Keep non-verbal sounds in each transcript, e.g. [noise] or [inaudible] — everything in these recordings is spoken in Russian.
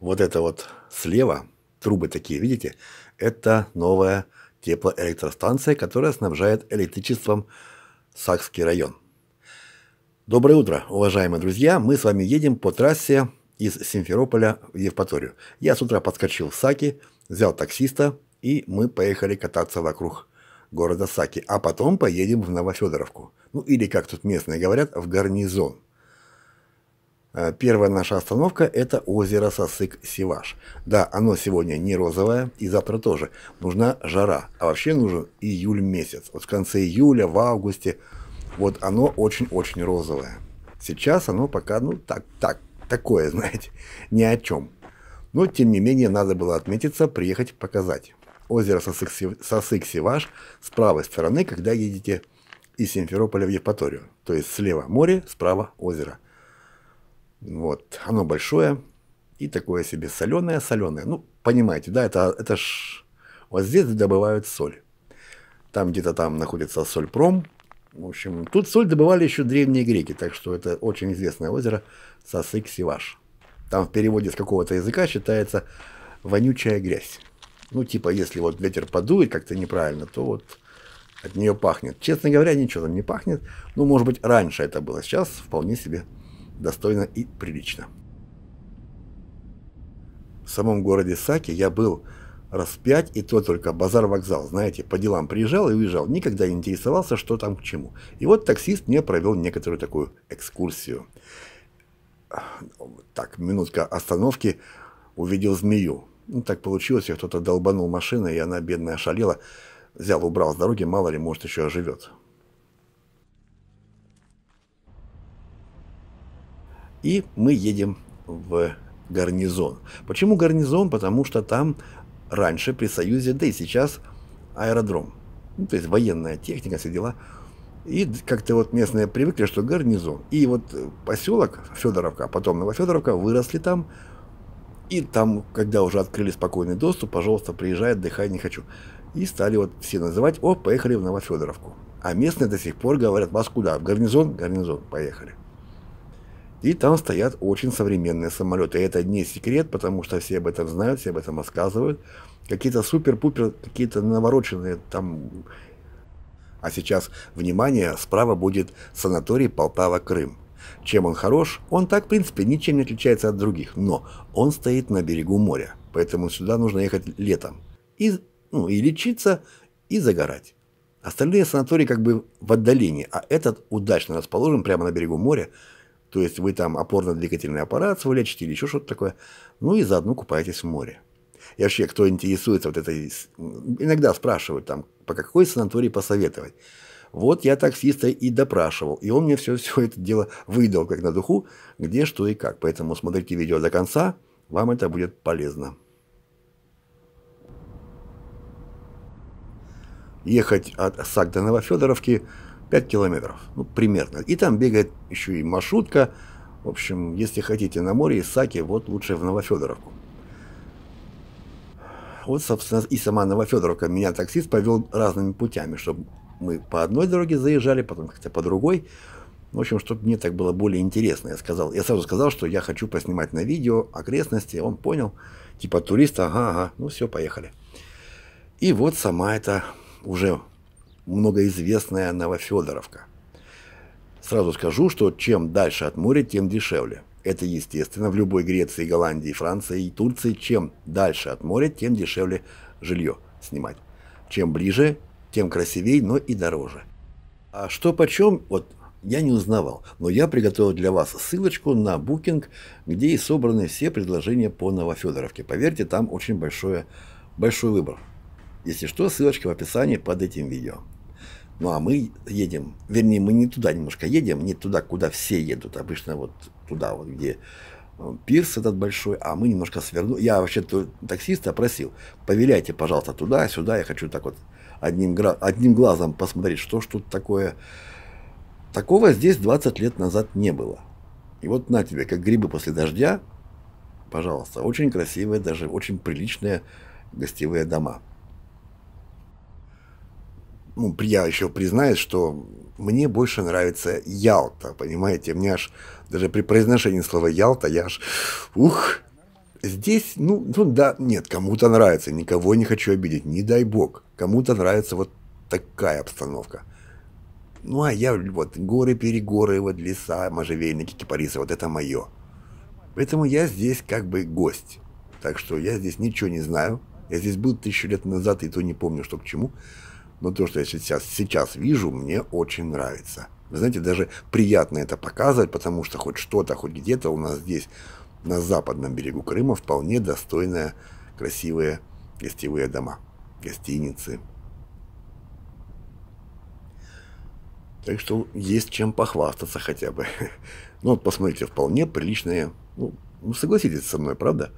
Вот это вот слева, трубы такие, видите, это новая теплоэлектростанция, которая снабжает электричеством Сакский район. Доброе утро, уважаемые друзья! Мы с вами едем по трассе из Симферополя в Евпаторию. Я с утра подскочил в Саки, взял таксиста, и мы поехали кататься вокруг города Саки, а потом поедем в Новофедоровку. Ну или, как тут местные говорят, в гарнизон. Э, первая наша остановка – это озеро сосык Севаш. Да, оно сегодня не розовое, и завтра тоже. Нужна жара, а вообще нужен июль месяц. Вот в конце июля, в августе. Вот оно очень-очень розовое. Сейчас оно пока, ну, так, так, такое, [laughs] знаете, ни о чем. Но, тем не менее, надо было отметиться, приехать, показать. Озеро сосык Севаш с правой стороны, когда едете из Симферополя в Евпаторию. То есть слева море, справа озеро – вот, оно большое и такое себе соленое, соленое. Ну, понимаете, да, это, это ж вот здесь добывают соль. Там где-то там находится сольпром. В общем, тут соль добывали еще древние греки, так что это очень известное озеро Сасык-Сиваш. Там в переводе с какого-то языка считается «вонючая грязь». Ну, типа, если вот ветер подует как-то неправильно, то вот от нее пахнет. Честно говоря, ничего там не пахнет. Ну, может быть, раньше это было. Сейчас вполне себе достойно и прилично. В самом городе Саки я был раз пять, и то только базар-вокзал, знаете, по делам приезжал и уезжал, никогда не интересовался, что там к чему. И вот таксист мне провел некоторую такую экскурсию. Так, минутка остановки, увидел змею. Ну, так получилось, кто-то долбанул машиной, и она, бедная, шалела. Взял, убрал с дороги, мало ли, может, еще оживет. И мы едем в гарнизон. Почему гарнизон? Потому что там раньше при Союзе, да и сейчас аэродром. Ну, то есть военная техника, все дела. И как-то вот местные привыкли, что гарнизон. И вот э, поселок Федоровка, а потом Новофедоровка, выросли там. И там, когда уже открыли спокойный доступ, пожалуйста, приезжай, отдыхай, не хочу. И стали вот все называть, о, поехали в Новофедоровку. А местные до сих пор говорят, вас куда? В гарнизон? Гарнизон, поехали. И там стоят очень современные самолеты. И это не секрет, потому что все об этом знают, все об этом рассказывают. Какие-то супер-пупер, какие-то навороченные там... А сейчас, внимание, справа будет санаторий Полтава-Крым. Чем он хорош? Он так, в принципе, ничем не отличается от других, но он стоит на берегу моря, поэтому сюда нужно ехать летом. И, ну, и лечиться, и загорать. Остальные санатории как бы в отдалении, а этот удачно расположен прямо на берегу моря, то есть вы там опорно-двигательный аппарат свой лечите или еще что-то такое. Ну и заодно купаетесь в море. И вообще, кто интересуется вот этой... Иногда спрашивают там, по какой санатории посоветовать. Вот я таксиста и допрашивал, и он мне все, все это дело выдал, как на духу, где, что и как. Поэтому смотрите видео до конца, вам это будет полезно. Ехать от САК Федоровки. 5 километров, ну, примерно. И там бегает еще и маршрутка. В общем, если хотите на море, Исаки, вот лучше в Новофедоровку. Вот, собственно, и сама Новофедоровка. Меня таксист повел разными путями, чтобы мы по одной дороге заезжали, потом хотя по другой. В общем, чтобы мне так было более интересно. Я, сказал, я сразу сказал, что я хочу поснимать на видео окрестности. Он понял, типа туриста, ага, ага, ну все, поехали. И вот сама эта уже многоизвестная Новофедоровка. Сразу скажу, что чем дальше от моря, тем дешевле. Это естественно в любой Греции, Голландии, Франции и Турции. Чем дальше от моря, тем дешевле жилье снимать. Чем ближе, тем красивей, но и дороже. А что почем, вот я не узнавал, но я приготовил для вас ссылочку на Booking, где и собраны все предложения по Новофедоровке. Поверьте, там очень большое, большой выбор. Если что, ссылочка в описании под этим видео. Ну а мы едем, вернее, мы не туда немножко едем, не туда, куда все едут, обычно вот туда, вот где э, пирс этот большой, а мы немножко свернули. Я вообще таксиста просил, повеляйте, пожалуйста, туда, сюда, я хочу так вот одним, одним глазом посмотреть, что ж тут такое. Такого здесь 20 лет назад не было. И вот на тебе, как грибы после дождя, пожалуйста, очень красивые, даже очень приличные гостевые дома ну, я еще признаюсь, что мне больше нравится Ялта, понимаете? Мне аж даже при произношении слова Ялта я аж, ух, здесь, ну, ну да, нет, кому-то нравится, никого не хочу обидеть, не дай бог. Кому-то нравится вот такая обстановка. Ну, а я вот горы, перегоры, вот леса, можжевельники, кипарисы, вот это мое. Поэтому я здесь как бы гость. Так что я здесь ничего не знаю. Я здесь был тысячу лет назад, и то не помню, что к чему но ну, то, что я сейчас, сейчас вижу, мне очень нравится. Вы знаете, даже приятно это показывать, потому что хоть что-то, хоть где-то у нас здесь, на западном берегу Крыма, вполне достойные, красивые гостевые дома, гостиницы. Так что есть чем похвастаться хотя бы. [laughs] Ну вот посмотрите, вполне приличные, ну, ну согласитесь со мной, правда?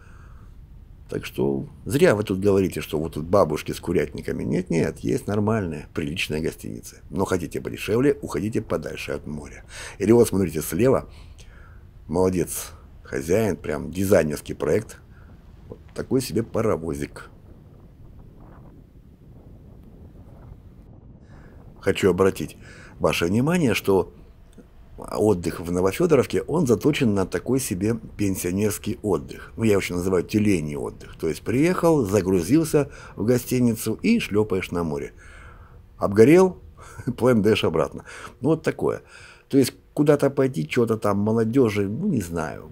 Так что зря вы тут говорите, что вот тут бабушки с курятниками. Нет-нет, есть нормальная, приличная гостиница. Но хотите подешевле, уходите подальше от моря. Или вот смотрите слева. Молодец, хозяин, прям дизайнерский проект. Вот такой себе паровозик. Хочу обратить ваше внимание, что отдых в Новофедоровке, он заточен на такой себе пенсионерский отдых. Ну, я его еще называю тюлений отдых. То есть приехал, загрузился в гостиницу и шлепаешь на море. Обгорел, [laughs] плэн дэш обратно. Ну, вот такое. То есть куда-то пойти, что-то там молодежи, ну, не знаю.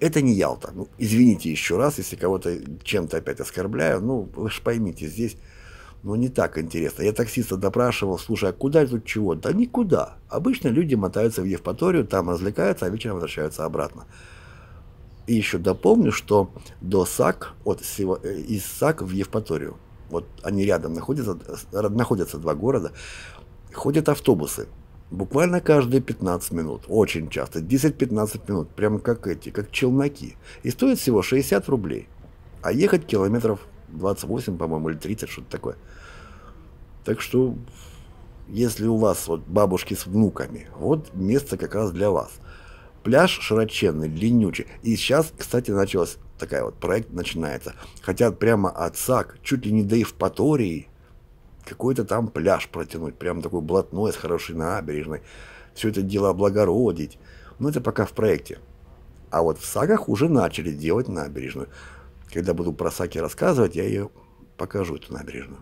Это не Ялта. Ну, извините еще раз, если кого-то чем-то опять оскорбляю. Ну, вы же поймите, здесь но не так интересно. Я таксиста допрашивал, слушай, а куда тут чего? Да никуда. Обычно люди мотаются в Евпаторию, там развлекаются, а вечером возвращаются обратно. И еще дополню, что до САК, от, э, из САК в Евпаторию, вот они рядом находятся, э, находятся два города, ходят автобусы. Буквально каждые 15 минут, очень часто, 10-15 минут, прям как эти, как челноки. И стоит всего 60 рублей, а ехать километров 28, по-моему, или 30, что-то такое. Так что, если у вас вот бабушки с внуками, вот место как раз для вас. Пляж широченный, длиннючий. И сейчас, кстати, началась такая вот, проект начинается. Хотят прямо от САК, чуть ли не до Евпатории, какой-то там пляж протянуть, прям такой блатной, с хорошей набережной. Все это дело облагородить. Но это пока в проекте. А вот в САГах уже начали делать набережную. Когда буду про Саки рассказывать, я ее покажу, эту набережную.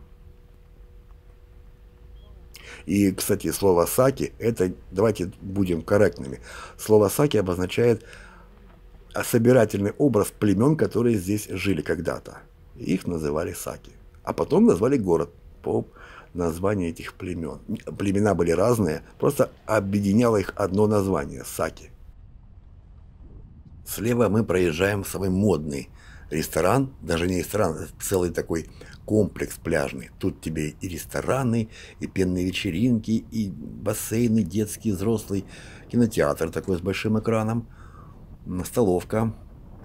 И, кстати, слово «саки» — это, давайте будем корректными, слово «саки» обозначает собирательный образ племен, которые здесь жили когда-то. Их называли саки. А потом назвали город по названию этих племен. Племена были разные, просто объединяло их одно название – саки. Слева мы проезжаем самый модный ресторан, даже не ресторан, это а целый такой комплекс пляжный. Тут тебе и рестораны, и пенные вечеринки, и бассейны детские, взрослый, кинотеатр такой с большим экраном, столовка.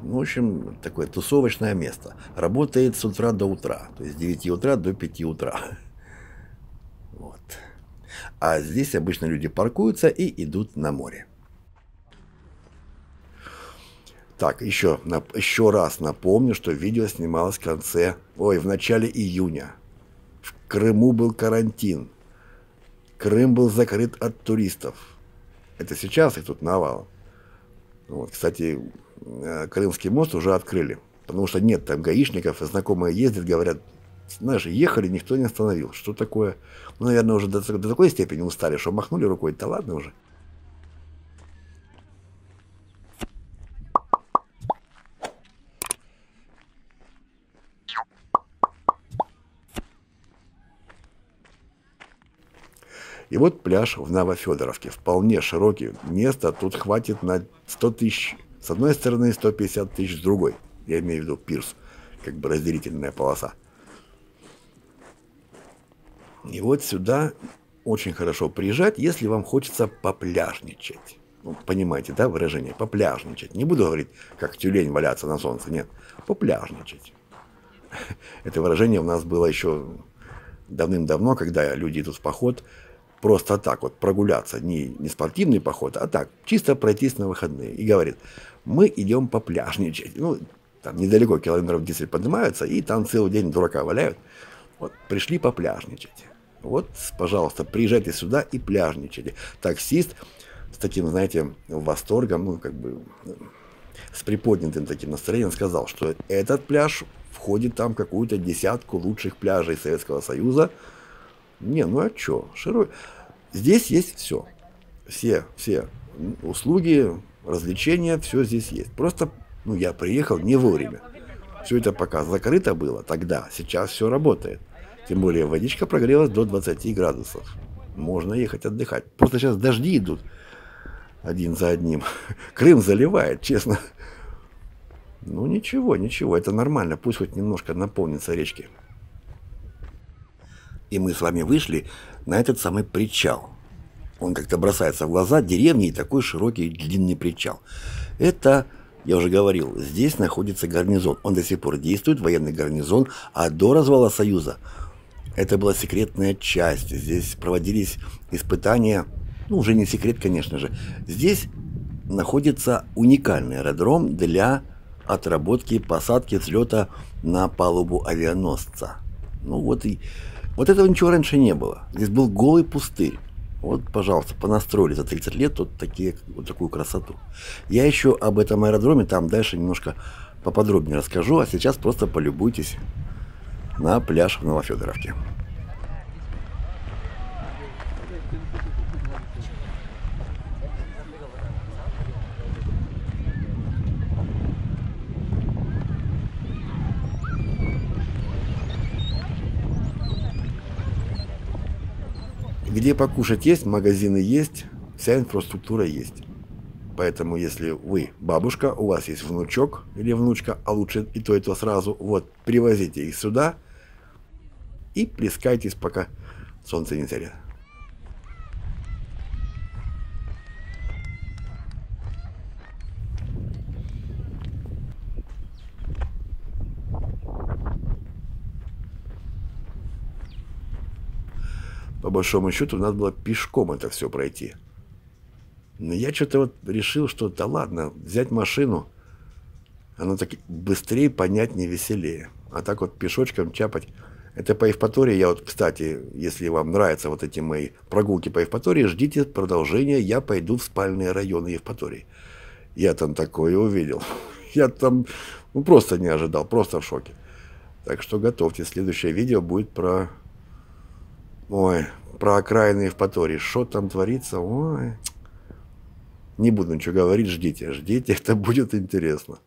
Ну, в общем, такое тусовочное место. Работает с утра до утра, то есть с 9 утра до 5 утра. [laughs] Вот. А здесь обычно люди паркуются и идут на море. Так, еще, еще раз напомню, что видео снималось в конце, ой, в начале июня. В Крыму был карантин. Крым был закрыт от туристов. Это сейчас их тут навал. Вот, кстати, э, Крымский мост уже открыли, потому что нет там гаишников, знакомые ездят, говорят, знаешь, ехали, никто не остановил. Что такое? Ну, наверное, уже до, до такой степени устали, что махнули рукой, да ладно уже. И вот пляж в Новофедоровке, вполне широкий. Места тут хватит на 100 тысяч. С одной стороны 150 тысяч, с другой. Я имею в виду пирс, как бы разделительная полоса. И вот сюда очень хорошо приезжать, если вам хочется попляжничать. Ну, понимаете, да, выражение? Попляжничать. Не буду говорить, как тюлень валяться на солнце, нет. Попляжничать. [laughs] Это выражение у нас было еще давным-давно, когда люди идут в поход, просто так вот прогуляться, не, не спортивный поход, а так, чисто пройтись на выходные. И говорит, мы идем по попляжничать. Ну, там недалеко километров 10 поднимаются, и там целый день дурака валяют. Вот, пришли по попляжничать. Вот, пожалуйста, приезжайте сюда и пляжничайте. Таксист с таким, знаете, восторгом, ну, как бы, с приподнятым таким настроением сказал, что этот пляж входит там какую-то десятку лучших пляжей Советского Союза – не, ну а что? Широ... Здесь есть все. Все, все услуги, развлечения, все здесь есть. Просто ну, я приехал не вовремя. Все это пока закрыто было тогда, сейчас все работает. Тем более водичка прогрелась до 20 градусов. Можно ехать отдыхать. Просто сейчас дожди идут один за одним. [laughs] Крым заливает, честно. Ну ничего, ничего, это нормально. Пусть хоть немножко наполнится речки и мы с вами вышли на этот самый причал. Он как-то бросается в глаза деревни и такой широкий длинный причал. Это, я уже говорил, здесь находится гарнизон. Он до сих пор действует, военный гарнизон, а до развала Союза это была секретная часть. Здесь проводились испытания, ну уже не секрет, конечно же. Здесь находится уникальный аэродром для отработки посадки взлета на палубу авианосца. Ну вот и вот этого ничего раньше не было. Здесь был голый пустырь. Вот, пожалуйста, понастроили за 30 лет вот, такие, вот такую красоту. Я еще об этом аэродроме там дальше немножко поподробнее расскажу, а сейчас просто полюбуйтесь на пляж в Новофедоровке. Где покушать есть, магазины есть, вся инфраструктура есть. Поэтому, если вы бабушка, у вас есть внучок или внучка, а лучше и то, и то сразу, вот, привозите их сюда и плескайтесь, пока солнце не зарядит. большому счету, надо было пешком это все пройти. Но я что-то вот решил, что да ладно, взять машину, оно так быстрее, понятнее, веселее. А так вот пешочком чапать. Это по Евпатории. Я вот, кстати, если вам нравятся вот эти мои прогулки по Евпатории, ждите продолжения. Я пойду в спальные районы Евпатории. Я там такое увидел. [laughs] Я там ну, просто не ожидал, просто в шоке. Так что готовьте. Следующее видео будет про... Ой, про окраины Евпатории. Что там творится? Ой. Не буду ничего говорить, ждите, ждите, [laughs] это будет интересно.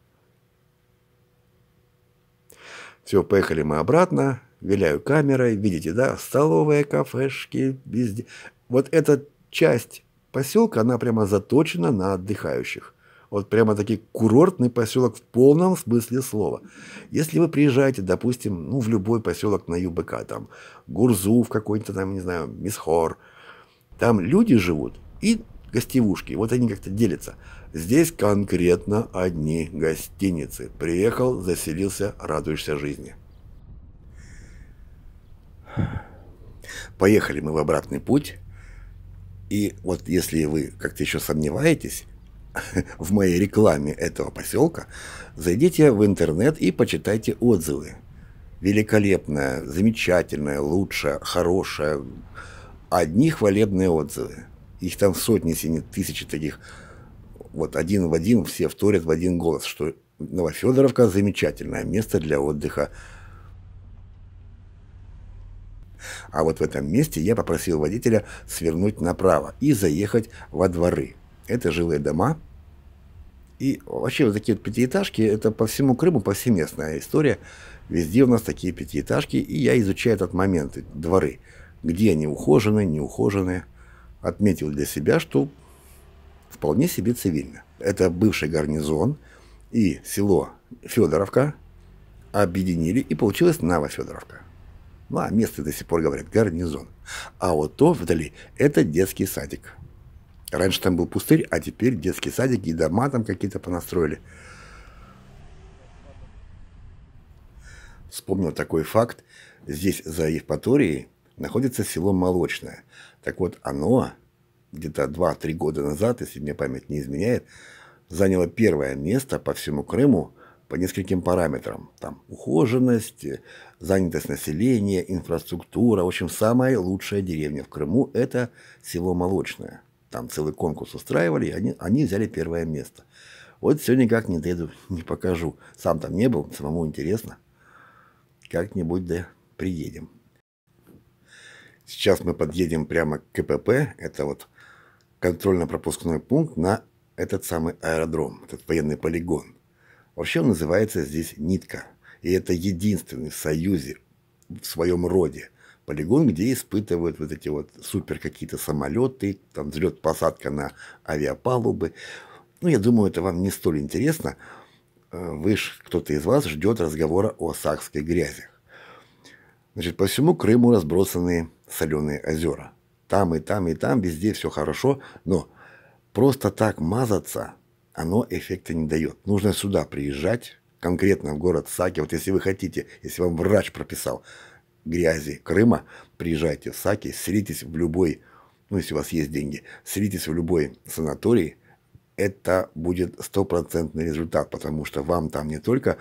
Все, поехали мы обратно, виляю камерой, видите, да, столовые, кафешки, везде. Вот эта часть поселка, она прямо заточена на отдыхающих. Вот прямо таки курортный поселок в полном смысле слова. Если вы приезжаете, допустим, ну, в любой поселок на ЮБК, там, Гурзу в какой-то, там, не знаю, Мисхор, там люди живут и гостевушки. Вот они как-то делятся. Здесь конкретно одни гостиницы. Приехал, заселился, радуешься жизни. Поехали мы в обратный путь. И вот если вы как-то еще сомневаетесь, [laughs] в моей рекламе этого поселка, зайдите в интернет и почитайте отзывы. Великолепная, замечательная, лучшая, хорошая. Одни хвалебные отзывы. Их там сотни, если не тысячи таких. Вот один в один все вторят в один голос, что Новофедоровка – замечательное место для отдыха. А вот в этом месте я попросил водителя свернуть направо и заехать во дворы – это жилые дома. И вообще вот такие вот пятиэтажки, это по всему Крыму повсеместная история. Везде у нас такие пятиэтажки, и я изучаю этот момент, дворы. Где они ухожены, неухожены. Отметил для себя, что вполне себе цивильно. Это бывший гарнизон и село Федоровка объединили, и получилась Новофедоровка. Ну, а место до сих пор говорят гарнизон. А вот то вдали – это детский садик. Раньше там был пустырь, а теперь детские садики и дома там какие-то понастроили. Вспомнил такой факт. Здесь, за Евпаторией, находится село Молочное. Так вот, оно где-то 2-3 года назад, если мне память не изменяет, заняло первое место по всему Крыму по нескольким параметрам. Там ухоженность, занятость населения, инфраструктура. В общем, самая лучшая деревня в Крыму – это село Молочное. Там целый конкурс устраивали, и они, они взяли первое место. Вот сегодня как не доеду, не покажу. Сам там не был, самому интересно. Как-нибудь да приедем. Сейчас мы подъедем прямо к КПП. Это вот контрольно-пропускной пункт на этот самый аэродром, этот военный полигон. Вообще он называется здесь «Нитка». И это единственный в Союзе в своем роде полигон, где испытывают вот эти вот супер какие-то самолеты, там взлет-посадка на авиапалубы. Ну, я думаю, это вам не столь интересно. Э, вы ж, кто-то из вас ждет разговора о сахской грязи. Значит, по всему Крыму разбросаны соленые озера. Там и там и там, везде все хорошо, но просто так мазаться, оно эффекта не дает. Нужно сюда приезжать, конкретно в город Саки. Вот если вы хотите, если вам врач прописал грязи Крыма, приезжайте в Саки, селитесь в любой, ну, если у вас есть деньги, селитесь в любой санаторий, это будет стопроцентный результат, потому что вам там не только...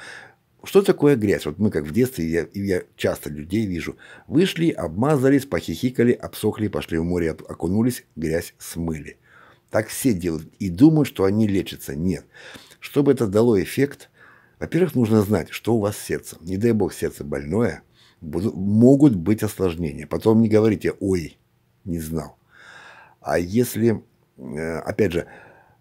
Что такое грязь? Вот мы как в детстве, я, я часто людей вижу, вышли, обмазались, похихикали, обсохли, пошли в море, окунулись, грязь смыли. Так все делают и думают, что они лечатся. Нет. Чтобы это дало эффект, во-первых, нужно знать, что у вас сердце. Не дай бог сердце больное – могут быть осложнения. Потом не говорите «Ой, не знал». А если, э, опять же,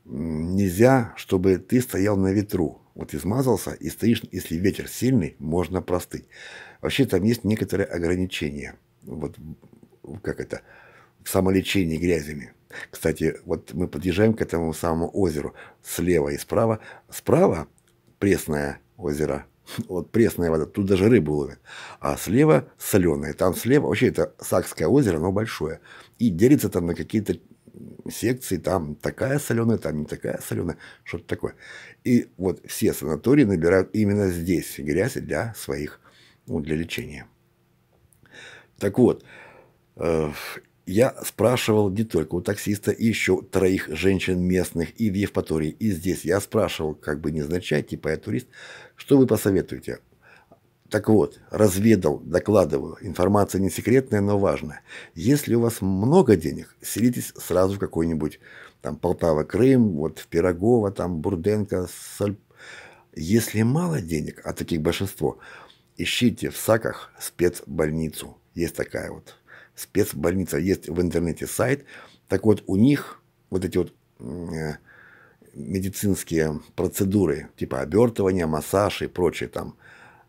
нельзя, чтобы ты стоял на ветру. Вот измазался и стоишь, если ветер сильный, можно простыть. Вообще там есть некоторые ограничения. Вот как это, в самолечении грязями. Кстати, вот мы подъезжаем к этому самому озеру слева и справа. Справа пресное озеро [laughs] Вот пресная вода, тут даже рыбу ловят. А слева соленая. Там слева, вообще это Сакское озеро, оно большое. И делится там на какие-то секции, там такая соленая, там не такая соленая, что-то такое. И вот все санатории набирают именно здесь грязь для своих, ну, для лечения. Так вот, э, я спрашивал не только у таксиста, и еще троих женщин местных и в Евпатории, и здесь. Я спрашивал, как бы не незначай, типа я турист, что вы посоветуете? Так вот, разведал, докладываю, информация не секретная, но важная. Если у вас много денег, селитесь сразу в какой-нибудь, там, Полтава, Крым, вот, в Пирогово, там, Бурденко, Сальп. Если мало денег, а таких большинство, ищите в САКах спецбольницу. Есть такая вот спецбольница. Есть в интернете сайт. Так вот, у них вот эти вот э, медицинские процедуры, типа обертывания, массаж и прочее там,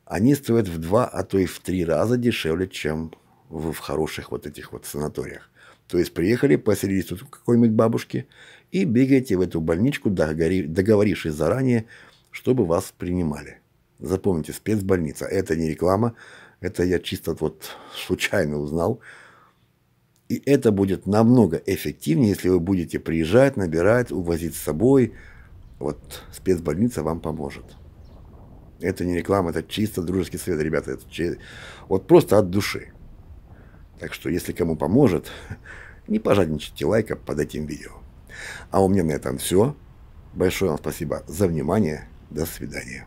они стоят в два, а то и в три раза дешевле, чем в, в хороших вот этих вот санаториях. То есть приехали, поселились тут какой-нибудь бабушки и бегаете в эту больничку, договорившись заранее, чтобы вас принимали. Запомните, спецбольница. Это не реклама, это я чисто вот случайно узнал. И это будет намного эффективнее, если вы будете приезжать, набирать, увозить с собой. Вот спецбольница вам поможет. Это не реклама, это чисто дружеский совет, ребята. Это чисто, вот просто от души. Так что, если кому поможет, [laughs] не пожадничайте лайка под этим видео. А у меня на этом все. Большое вам спасибо за внимание. До свидания.